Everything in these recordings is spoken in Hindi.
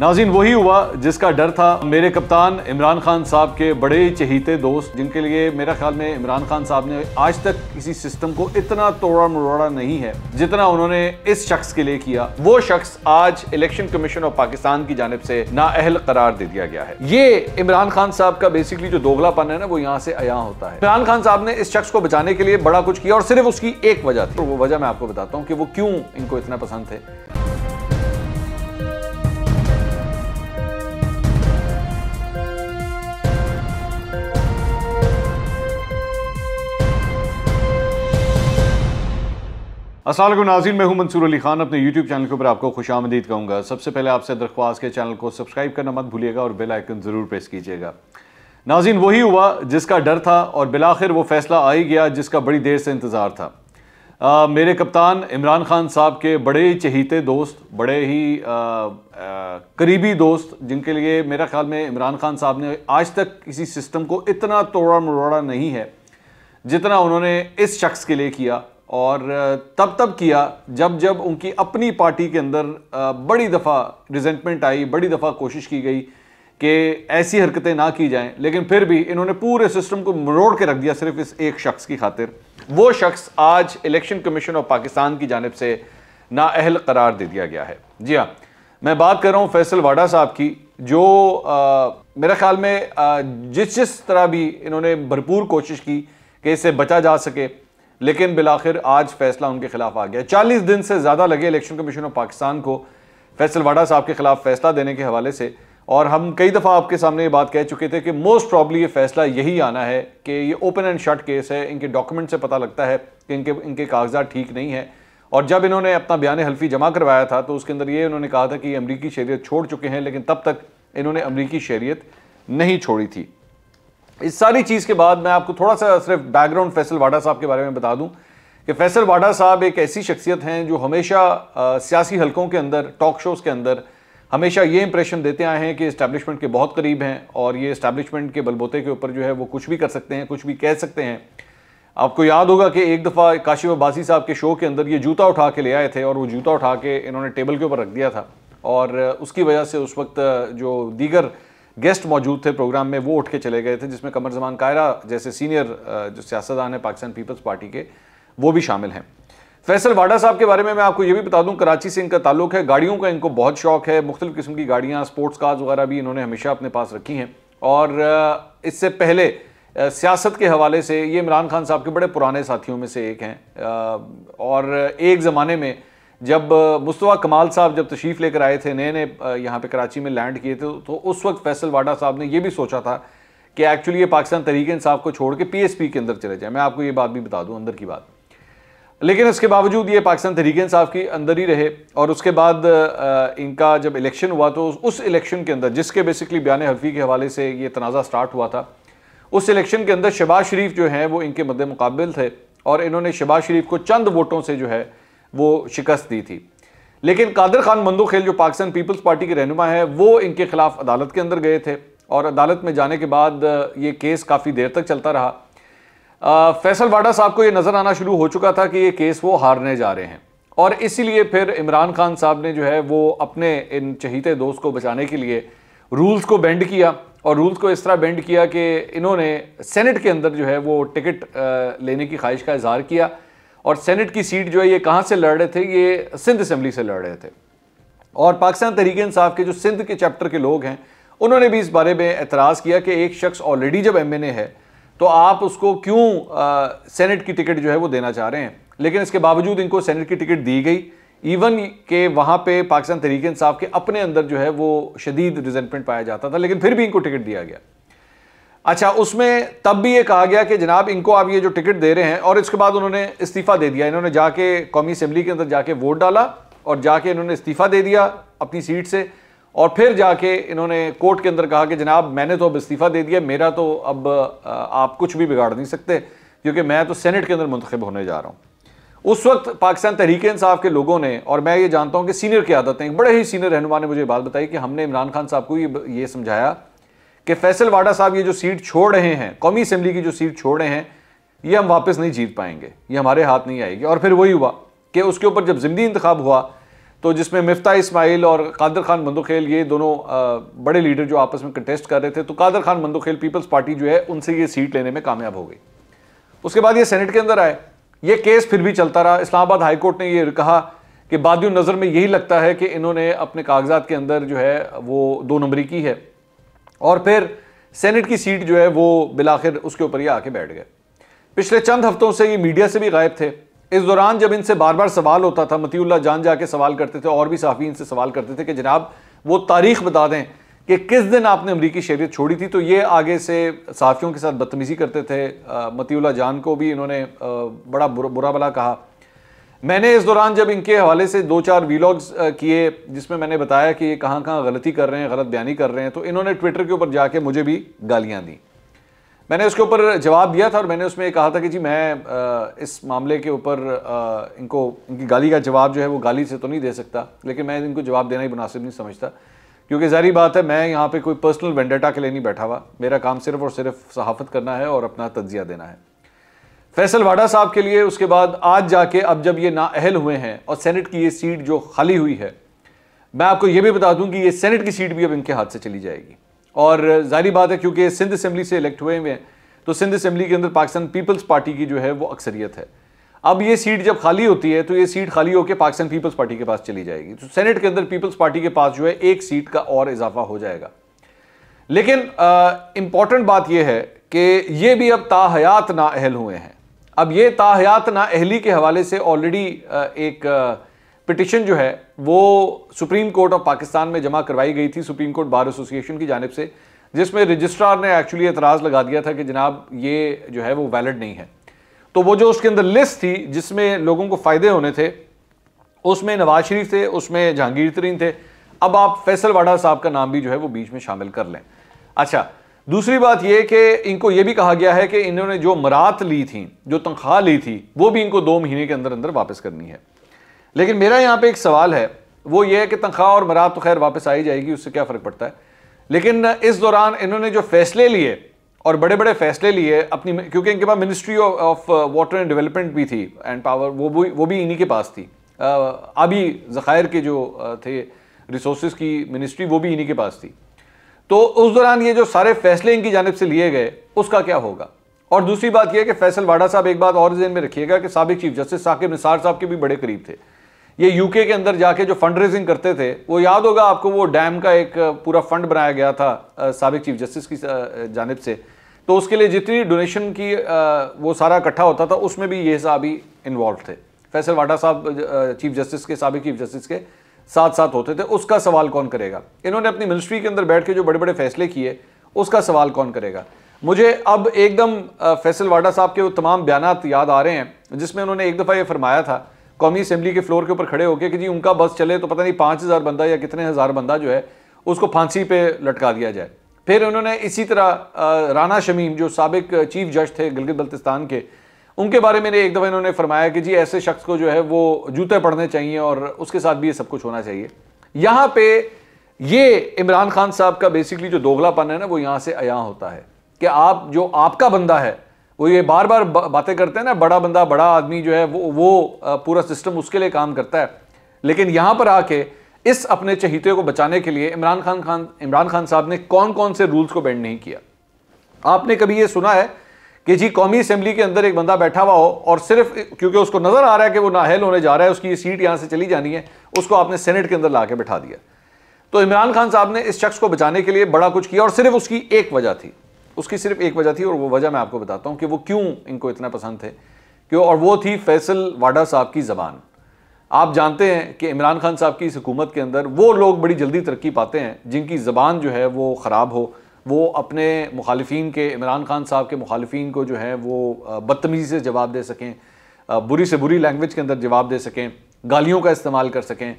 नाजिन वही हुआ जिसका डर था मेरे कप्तान इमरान खान साहब के बड़े चहीते दोस्त जिनके लिए मेरा ख्याल में इमरान खान साहब ने आज तक किसी सिस्टम को इतना तोड़ा मरोड़ा नहीं है जितना उन्होंने इस शख्स के लिए किया वो शख्स आज इलेक्शन कमीशन ऑफ पाकिस्तान की जानब से नाअहल करार दे दिया गया है ये इमरान खान साहब का बेसिकली जो दोगलापन है ना वो यहाँ से अया होता है इमरान खान साहब ने इस शख्स को बचाने के लिए बड़ा कुछ किया और सिर्फ उसकी एक वजह थी वो वजह मैं आपको बताता हूँ कि वो क्यों इनको इतना पसंद थे असल नाजीन मैं हूं मंसूर अली खान अपने यूट्यूब चैनल के ऊपर आपको खुश आमदीद कहूँगा सबसे पहले आपसे दरख्वास्त के चैनल को सब्सक्राइब करना मत भूलिएगा और बेल आइकन ज़रूर प्रेस कीजिएगा नाजीन वही हुआ जिसका डर था और बिलाखिर वो फैसला आ ही गया जिसका बड़ी देर से इंतज़ार था आ, मेरे कप्तान इमरान खान साहब के बड़े ही चहीते दोस्त बड़े ही आ, आ, करीबी दोस्त जिनके लिए मेरा ख्याल में इमरान खान साहब ने आज तक किसी सिस्टम को इतना तोड़ा मरोड़ा नहीं है जितना उन्होंने इस शख्स के लिए किया और तब तब किया जब जब उनकी अपनी पार्टी के अंदर बड़ी दफ़ा रिजेंटमेंट आई बड़ी दफ़ा कोशिश की गई कि ऐसी हरकतें ना की जाएं लेकिन फिर भी इन्होंने पूरे सिस्टम को मरोड़ के रख दिया सिर्फ इस एक शख्स की खातिर वो शख्स आज इलेक्शन कमीशन ऑफ पाकिस्तान की जानब से नाअहल करार दे दिया गया है जी हाँ मैं बात कर रहा हूँ फैसल वाडा साहब की जो आ, मेरे ख्याल में आ, जिस जिस तरह भी इन्होंने भरपूर कोशिश की कि इससे बचा जा सके लेकिन बिलाखिर आज फैसला उनके खिलाफ आ गया चालीस दिन से ज़्यादा लगे इलेक्शन कमीशन ऑफ पाकिस्तान को फैसल वाडा साहब के खिलाफ फैसला देने के हवाले से और हम कई दफ़ा आपके सामने ये बात कह चुके थे कि मोस्ट प्रॉब्ली ये फैसला यही आना है कि ये ओपन एंड शर्ट केस है इनके डॉक्यूमेंट से पता लगता है कि इनके इनके कागजात ठीक नहीं है और जब इन्होंने अपना बयान हल्फी जमा करवाया था तो उसके अंदर ये इन्होंने कहा था कि ये अमरीकी शहरीत छोड़ चुके हैं लेकिन तब तक इन्होंने अमरीकी शहरीत नहीं छोड़ी थी इस सारी चीज़ के बाद मैं आपको थोड़ा सा सिर्फ बैकग्राउंड फैसल वाडा साहब के बारे में बता दूं कि फैसल वाडा साहब एक ऐसी शख्सियत हैं जो हमेशा सियासी हलकों के अंदर टॉक शोज़ के अंदर हमेशा ये इंप्रेशन देते आए हैं कि इस्टेब्लिशमेंट के बहुत करीब हैं और ये इस्टेब्लिशमेंट के बलबोते के ऊपर जो है वो कुछ भी कर सकते हैं कुछ भी कह सकते हैं आपको याद होगा कि एक दफ़ा काशिफ अब्बासी साहब के शो के अंदर ये जूता उठा के ले आए थे और वो जूता उठा के इन्होंने टेबल के ऊपर रख दिया था और उसकी वजह से उस वक्त जो दीगर गेस्ट मौजूद थे प्रोग्राम में वो उठ के चले गए थे जिसमें कमर जमान कायरा जैसे सीनियर जो सियासतदान हैं पाकिस्तान पीपल्स पार्टी के वो भी शामिल हैं फैसल वाडा साहब के बारे में मैं आपको ये भी बता दूं कराची से इनका ताल्लुक है गाड़ियों का इनको बहुत शौक है मुख्तलिफ़ किस्म की गाड़ियाँ स्पोर्ट्स कार्स वगैरह भी इन्होंने हमेशा अपने पास रखी हैं और इससे पहले सियासत के हवाले से ये इमरान खान साहब के बड़े पुराने साथियों में से एक हैं और एक ज़माने में जब मुस्तफ़ा कमाल साहब जब तशरीफ़ लेकर आए थे नए नए यहाँ पे कराची में लैंड किए थे तो उस वक्त फैसल वाडा साहब ने यह भी सोचा था कि एक्चुअली ये पाकिस्तान तहरीक साहब को छोड़ के पी के अंदर चले जाए मैं आपको ये बात भी बता दूँ अंदर की बात लेकिन इसके बावजूद ये पाकिस्तान तहरीक साहब के अंदर ही रहे और उसके बाद इनका जब इलेक्शन हुआ तो उस इलेक्शन के अंदर जिसके बेसिकली बयान हल्फी के हवाले से ये तनाज़ा स्टार्ट हुआ था उस इलेक्शन के अंदर शबाज शरीफ जो हैं वो इनके मद्द मुकाबल थे और इन्होंने शबाज शरीफ को चंद वोटों से जो है वो शिकस्त दी थी लेकिन कादर खान मंदोखेल जो पाकिस्तान पीपल्स पार्टी के रहनुमा है वो इनके खिलाफ अदालत के अंदर गए थे और अदालत में जाने के बाद ये केस काफ़ी देर तक चलता रहा फैसल वाडा साहब को ये नज़र आना शुरू हो चुका था कि ये केस वो हारने जा रहे हैं और इसीलिए फिर इमरान खान साहब ने जो है वो अपने इन चहीते दोस्त को बचाने के लिए रूल्स को बेंड किया और रूल्स को इस तरह बेंड किया कि इन्होंने सेनेट के अंदर जो है वो टिकट लेने की ख्वाहिश का इजहार किया और सेनेट की सीट जो है ये कहाँ से लड़ रहे थे ये सिंध असम्बली से लड़ रहे थे और पाकिस्तान तहरीक इंसाफ के जो सिंध के चैप्टर के लोग हैं उन्होंने भी इस बारे में एतराज़ किया कि एक शख्स ऑलरेडी जब एम एन ए है तो आप उसको क्यों सेनेट की टिकट जो है वो देना चाह रहे हैं लेकिन इसके बावजूद इनको सेनेट की टिकट दी गई इवन के वहाँ पे पाकिस्तान तहरीक इंसाफ के अपने अंदर जो है वो शदीद रिजेंटमेंट पाया जाता था लेकिन फिर भी इनको टिकट दिया गया अच्छा उसमें तब भी ये कहा गया कि जनाब इनको आप ये जो टिकट दे रहे हैं और इसके बाद उन्होंने इस्तीफ़ा दे दिया इन्होंने जाके कौमी असम्बली के अंदर जाके वोट डाला और जाके इन्होंने इस्तीफ़ा दे दिया अपनी सीट से और फिर जाके इन्होंने कोर्ट के अंदर कहा कि जनाब मैंने तो अब इस्तीफ़ा दे दिया मेरा तो अब आप कुछ भी बिगाड़ नहीं सकते क्योंकि मैं तो सेनेट के अंदर मंतखब होने जा रहा हूँ उस वक्त पाकिस्तान तहरीक इंसाफ के लोगों ने और मैं ये जानता हूँ कि सीनियर की आदतें बड़े ही सीनियर रहनुमा ने मुझे बात बताई कि हमने इमरान खान साहब को ये ये समझाया कि फैसल वाडा साहब ये जो सीट छोड़ रहे हैं कौमी असम्बली की जो सीट छोड़ रहे हैं ये हम वापस नहीं जीत पाएंगे ये हमारे हाथ नहीं आएगी और फिर वही हुआ कि उसके ऊपर जब ज़िमनी इंतखब हुआ तो जिसमें मफ्ता इसमाइल और कादर खान मंदोखेल ये दोनों बड़े लीडर जो आपस में कंटेस्ट कर रहे थे तो कादर खान मंदोखेल पीपल्स पार्टी जो है उनसे ये सीट लेने में कामयाब हो गई उसके बाद ये सेनेट के अंदर आए ये केस फिर भी चलता रहा इस्लामाबाद हाईकोर्ट ने ये कहा कि बाद नज़र में यही लगता है कि इन्होंने अपने कागजात के अंदर जो है वो दो नंबरी की है और फिर सेनेट की सीट जो है वो बिलाखिर उसके ऊपर ही आके बैठ गए पिछले चंद हफ्तों से ये मीडिया से भी गायब थे इस दौरान जब इनसे बार बार सवाल होता था मतील्ला जान जाके सवाल करते थे और भी साफी इनसे सवाल करते थे कि जनाब वो तारीख बता दें कि किस दिन आपने अमरीकी शहरीत छोड़ी थी तो ये आगे से साफियों के साथ बदतमीज़ी करते थे मतील्ला जान को भी इन्होंने बड़ा बुरा बुरा भला कहा मैंने इस दौरान जब इनके हवाले से दो चार वीलॉग्स किए जिसमें मैंने बताया कि ये कहाँ कहाँ गलती कर रहे हैं गलत बयानी कर रहे हैं तो इन्होंने ट्विटर के ऊपर जाके मुझे भी गालियाँ दी मैंने उसके ऊपर जवाब दिया था और मैंने उसमें कहा था कि जी मैं इस मामले के ऊपर इनको इनकी गाली का जवाब जो है वो गाली से तो नहीं दे सकता लेकिन मैं इनको जवाब देना ही मुनासिब नहीं समझता क्योंकि जहरी बात है मैं यहाँ पे कोई पर्सनल वेंडेटा के लिए नहीं बैठा हुआ मेरा काम सिर्फ और सिर्फ सहाफत करना है और अपना तजिया देना है फैसल वाडा साहब के लिए उसके बाद आज जाके अब जब ये नाअहल हुए हैं और सेनेट की ये सीट जो खाली हुई है मैं आपको ये भी बता दूं कि ये सेनेट की सीट भी अब इनके हाथ से चली जाएगी और जाहिर बात है क्योंकि सिंध असम्बली से इलेक्ट हुए हुए हैं तो सिंध असम्बली के अंदर पाकिस्तान पीपल्स पार्टी की जो है वो अक्सरियत है अब ये सीट जब खाली होती है तो ये सीट खाली होकर पाकिस्तान पीपल्स पार्टी के पास चली जाएगी तो सेनेट के अंदर पीपल्स पार्टी के पास जो है एक सीट का और इजाफा हो जाएगा लेकिन इंपॉर्टेंट बात यह है कि ये भी अब ताहयात नाअहल हुए हैं अब ये ताहयात ना अहली के हवाले से ऑलरेडी एक पिटिशन जो है वो सुप्रीम कोर्ट ऑफ पाकिस्तान में जमा करवाई गई थी सुप्रीम कोर्ट बार एसोसिएशन की जानब से जिसमें रजिस्ट्रार ने एक्चुअली एतराज़ लगा दिया था कि जनाब ये जो है वो वैलिड नहीं है तो वो जो उसके अंदर लिस्ट थी जिसमें लोगों को फ़ायदे होने थे उसमें नवाज शरीफ थे उसमें जहांगीर तरीन थे अब आप फैसलवाडा साहब का नाम भी जो है वो बीच में शामिल कर लें अच्छा दूसरी बात यह कि इनको यह भी कहा गया है कि इन्होंने जो मरात ली थी जो तनख्वाह ली थी वो भी इनको दो महीने के अंदर अंदर वापस करनी है लेकिन मेरा यहाँ पे एक सवाल है वो ये है कि तनख्वाह और मरात तो खैर वापस आई जाएगी उससे क्या फ़र्क पड़ता है लेकिन इस दौरान इन्होंने जो फैसले लिए और बड़े बड़े फैसले लिए अपनी क्योंकि इनके पास ministry of water and development भी थी एंड पावर वो भी वो भी इन्हीं के पास थी आबी uh, ज़ख़ायर के जो uh, थे रिसोर्स की मिनिस्ट्री वो भी इन्हीं के पास थी तो उस दौरान ये जो सारे फैसले इनकी जानब से लिए गए उसका क्या होगा और दूसरी बात यह कि फैसल वाडा साहब एक बात और जेन में रखिएगा कि सबक चीफ जस्टिस साकिब निसार साहब के भी बड़े करीब थे ये यूके के अंदर जाके जो फंड रेजिंग करते थे वो याद होगा आपको वो डैम का एक पूरा फंड बनाया गया था सबक चीफ जस्टिस की जानब से तो उसके लिए जितनी डोनेशन की वो सारा इकट्ठा होता था उसमें भी ये साहब ही इन्वॉल्व थे फैसल वाडा साहब चीफ जस्टिस के सबक चीफ जस्टिस के साथ साथ होते थे उसका सवाल कौन करेगा इन्होंने अपनी मिनिस्ट्री के अंदर बैठ के जो बड़े बड़े फैसले किए उसका सवाल कौन करेगा मुझे अब एकदम फैसल वाडा साहब के वो तमाम बयान याद आ रहे हैं जिसमें उन्होंने एक दफ़ा ये फरमाया था कौमी असम्बली के फ्लोर के ऊपर खड़े होकर कि जी उनका बस चले तो पता नहीं पाँच हज़ार बंदा या कितने हज़ार बंदा जो है उसको फांसी पर लटका दिया जाए फिर उन्होंने इसी तरह राना शमीम जो सबक चीफ जज थे गिलगित बल्तिस्तान के उनके बारे में एक दफ़ा इन्होंने फरमाया कि जी ऐसे शख्स को जो है वो जूते पढ़ने चाहिए और उसके साथ भी ये सब कुछ होना चाहिए यहां पे ये इमरान खान साहब का बेसिकली जो दोगलापन है ना वो यहां से अया होता है कि आप जो आपका बंदा है वो ये बार बार बातें करते हैं ना बड़ा बंदा बड़ा आदमी जो है वो वो पूरा सिस्टम उसके लिए काम करता है लेकिन यहां पर आके इस अपने चहीते को बचाने के लिए इमरान खान खान इमरान खान साहब ने कौन कौन से रूल्स को बैंड नहीं किया आपने कभी ये सुना है कि जी कौमी असम्बली के अंदर एक बंदा बैठा हुआ हो और सिर्फ क्योंकि उसको नजर आ रहा है कि वो नाहल होने जा रहा है उसकी सीट यहाँ से चली जानी है उसको आपने सेनेट के अंदर ला के बैठा दिया तो इमरान खान साहब ने इस शख्स को बचाने के लिए बड़ा कुछ किया और सिर्फ उसकी एक वजह थी उसकी सिर्फ एक वजह थी और वो वजह मैं आपको बताता हूँ कि वो क्यों इनको इतना पसंद थे क्यों और वो थी फैसल वाडा साहब की ज़बान आप जानते हैं कि इमरान खान साहब की इस हुकूमत के अंदर वो लोग बड़ी जल्दी तरक्की पाते हैं जिनकी ज़बान जो है वो ख़राब हो वो अपने मुखालफी के इमरान खान साहब के मुखालफी को जो है वो बदतमीज़ी से जवाब दे सकें बुरी से बुरी लैंग्वेज के अंदर जवाब दे सकें गालियों का इस्तेमाल कर सकें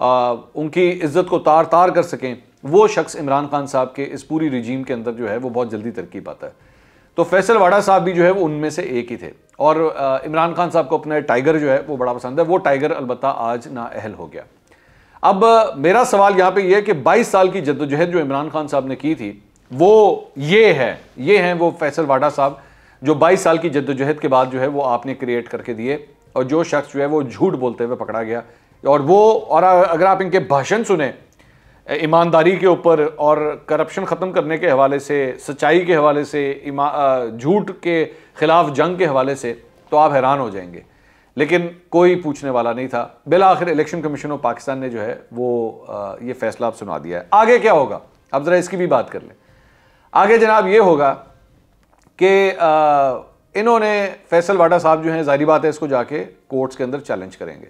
आ, उनकी इज़्ज़त को तार तार कर सकें वो शख्स इमरान खान साहब के इस पूरी रिजीम के अंदर जो है वो बहुत जल्दी तरक्की पाता है तो फैसल वाडा साहब भी जो है वो उनमें से एक ही थे और इमरान खान साहब को अपना टाइगर जो है वो बड़ा पसंद है वो टाइगर अलबत् आज नाअहल हो गया अब मेरा सवाल यहाँ पे ये है कि 22 साल की जद्दोजहद जो इमरान खान साहब ने की थी वो ये है ये हैं वो फैसल वाडा साहब जो 22 साल की जद्दोजहद के बाद जो है वो आपने क्रिएट करके दिए और जो शख्स जो है वो झूठ बोलते हुए पकड़ा गया और वो और अगर आप इनके भाषण सुने ईमानदारी के ऊपर और करप्शन ख़त्म करने के हवाले से सच्चाई के हवाले से झूठ के ख़िलाफ़ जंग के हवाले से तो आप हैरान हो जाएंगे लेकिन कोई पूछने वाला नहीं था बिल आखिर इलेक्शन कमीशन ऑफ पाकिस्तान ने जो है वो ये फैसला आप सुना दिया है आगे क्या होगा अब ज़रा इसकी भी बात कर लें आगे जनाब ये होगा कि इन्होंने फैसल वाडा साहब जो हैं जारी बात है इसको जाके कोर्ट्स के अंदर चैलेंज करेंगे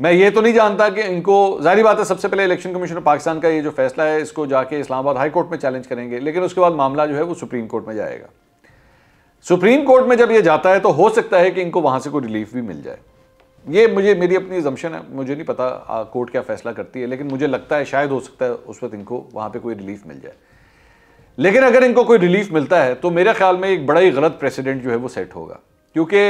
मैं ये तो नहीं जानता कि इनको जारी बात है सबसे पहले इलेक्शन कमीशन ऑफ पाकिस्तान का ये जो फैसला है इसको जाके इस्लामाबाद हाई कोर्ट में चैलेंज करेंगे लेकिन उसके बाद मामला जो है वो सुप्रीम कोर्ट में जाएगा सुप्रीम कोर्ट में जब ये जाता है तो हो सकता है कि इनको वहाँ से कोई रिलीफ भी मिल जाए ये मुझे मेरी अपनी जमशन है मुझे नहीं पता कोर्ट क्या फैसला करती है लेकिन मुझे लगता है शायद हो सकता है उस वक्त इनको वहाँ पर कोई रिलीफ मिल जाए लेकिन अगर इनको कोई रिलीफ मिलता है तो मेरे ख्याल में एक बड़ा ही गलत प्रेसिडेंट जो है वो सेट होगा क्योंकि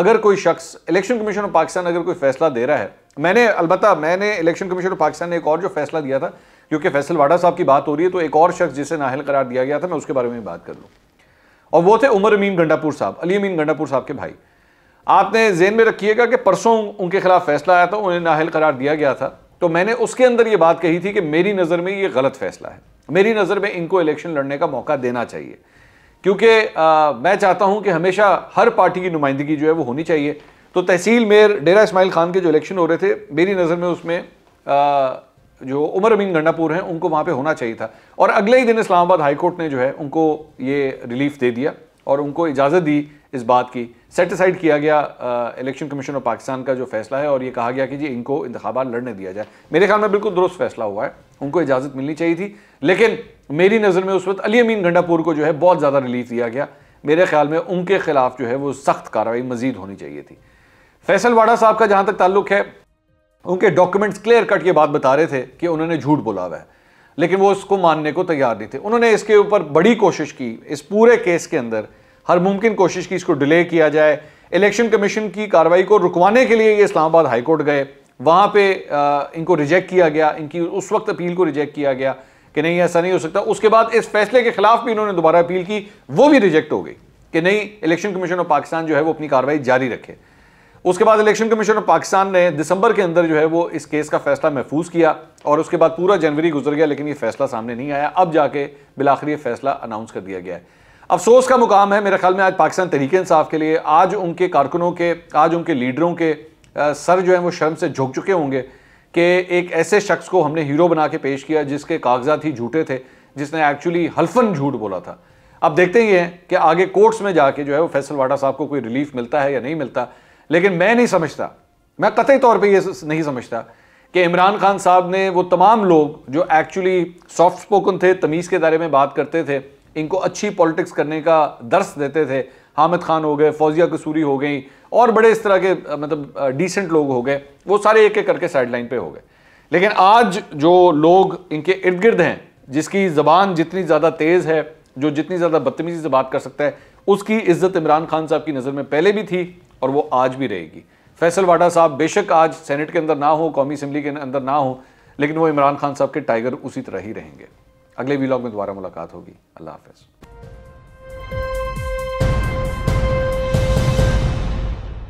अगर कोई शख्स इलेक्शन कमीशन ऑफ पाकिस्तान अगर कोई फैसला दे रहा है मैंने अलबत् मैंने इलेक्शन कमीशन ऑफ पाकिस्तान ने एक और जो फैसला दिया था क्योंकि फैसल वाडा साहब की बात हो रही है तो एक और शख्स जिसे नाहल करार दिया गया था मैं उसके बारे में बात कर लूँ और वो थे उमर अमीन गंडापुर साहब अली अमीन गंडापुर साहब के भाई आपने जेन में रखिएगा कि परसों उनके खिलाफ फैसला आया था उन्हें नाहल करार दिया गया था तो मैंने उसके अंदर ये बात कही थी कि मेरी नज़र में ये गलत फैसला है मेरी नज़र में इनको इलेक्शन लड़ने का मौका देना चाहिए क्योंकि मैं चाहता हूं कि हमेशा हर पार्टी की नुमाइंदगी जो है वो होनी चाहिए तो तहसील मेयर डेरा इसमाइल खान के जो इलेक्शन हो रहे थे मेरी नज़र में उसमें आ, जो उमर अमीन गंडापुर हैं उनको वहाँ पे होना चाहिए था और अगले ही दिन इस्लामाबाद हाईकोर्ट ने जो है उनको ये रिलीफ दे दिया और उनको इजाज़त दी इस बात की सेटिसाइड किया गया इलेक्शन कमीशन ऑफ पाकिस्तान का जो फैसला है और ये कहा गया कि जी इनको इंतबात लड़ने दिया जाए मेरे ख्याल में बिल्कुल दुरुस्त फैसला हुआ है उनको इजाज़त मिलनी चाहिए थी लेकिन मेरी नज़र में उस वक्त अली अमीन गंडापुर को जो है बहुत ज़्यादा रिलीफ दिया गया मेरे ख्याल में उनके खिलाफ जो है वो सख्त कार्रवाई मजीद होनी चाहिए थी फैसल वाडा साहब का जहाँ तक ताल्लुक है उनके डॉक्यूमेंट्स क्लियर कट ये बात बता रहे थे कि उन्होंने झूठ बोला हुआ है लेकिन वो उसको मानने को तैयार नहीं थे उन्होंने इसके ऊपर बड़ी कोशिश की इस पूरे केस के अंदर हर मुमकिन कोशिश की इसको डिले किया जाए इलेक्शन कमीशन की कार्रवाई को रुकवाने के लिए ये इस्लामाबाद हाईकोर्ट गए वहाँ पे इनको रिजेक्ट किया गया इनकी उस वक्त अपील को रिजेक्ट किया गया कि नहीं ऐसा नहीं हो सकता उसके बाद इस फैसले के खिलाफ भी इन्होंने दोबारा अपील की वो भी रिजेक्ट हो गई कि नहीं इलेक्शन कमीशन ऑफ पाकिस्तान जो है वो अपनी कार्रवाई जारी रखे उसके बाद इलेक्शन कमीशन ऑफ पाकिस्तान ने दिसंबर के अंदर जो है वो इस केस का फैसला महफूज किया और उसके बाद पूरा जनवरी गुजर गया लेकिन ये फैसला सामने नहीं आया अब जाके बिलाखिर ये फैसला अनाउंस कर दिया गया है अफसोस का मुकाम है मेरे ख्याल में आज पाकिस्तान तरीके इंसाफ के लिए आज उनके कारकुनों के आज उनके लीडरों के आ, सर जो है वो शर्म से झुक चुके होंगे कि एक ऐसे शख्स को हमने हीरो बना के पेश किया जिसके कागजात ही झूठे थे जिसने एक्चुअली हल्फन झूठ बोला था अब देखते ही हैं कि आगे कोर्ट्स में जाके जो है वो फैसल वाडा साहब को कोई रिलीफ मिलता है या नहीं मिलता लेकिन मैं नहीं समझता मैं कतई तौर पर यह नहीं समझता कि इमरान खान साहब ने वो तमाम लोग जो एक्चुअली सॉफ्ट स्पोकन थे तमीज़ के दायरे में बात करते थे इनको अच्छी पॉलिटिक्स करने का दर्श देते थे हामिद खान हो गए फौजिया कसूरी हो गई और बड़े इस तरह के मतलब डिसेंट लोग हो गए वो सारे एक एक करके साइडलाइन पे हो गए लेकिन आज जो लोग इनके इर्द गिर्द हैं जिसकी ज़बान जितनी ज़्यादा तेज़ है जो जितनी ज़्यादा बदतमीजी से बात कर सकता है उसकी इज्जत इमरान खान साहब की नज़र में पहले भी थी और वो आज भी रहेगी फैसल वाडा साहब बेशक आज सेनेट के अंदर ना हो कौमी असम्बली के अंदर ना हो लेकिन वो इमरान खान साहब के टाइगर उसी तरह ही रहेंगे अगले वीलॉग में दोबारा मुलाकात होगी अल्लाह हाफिज़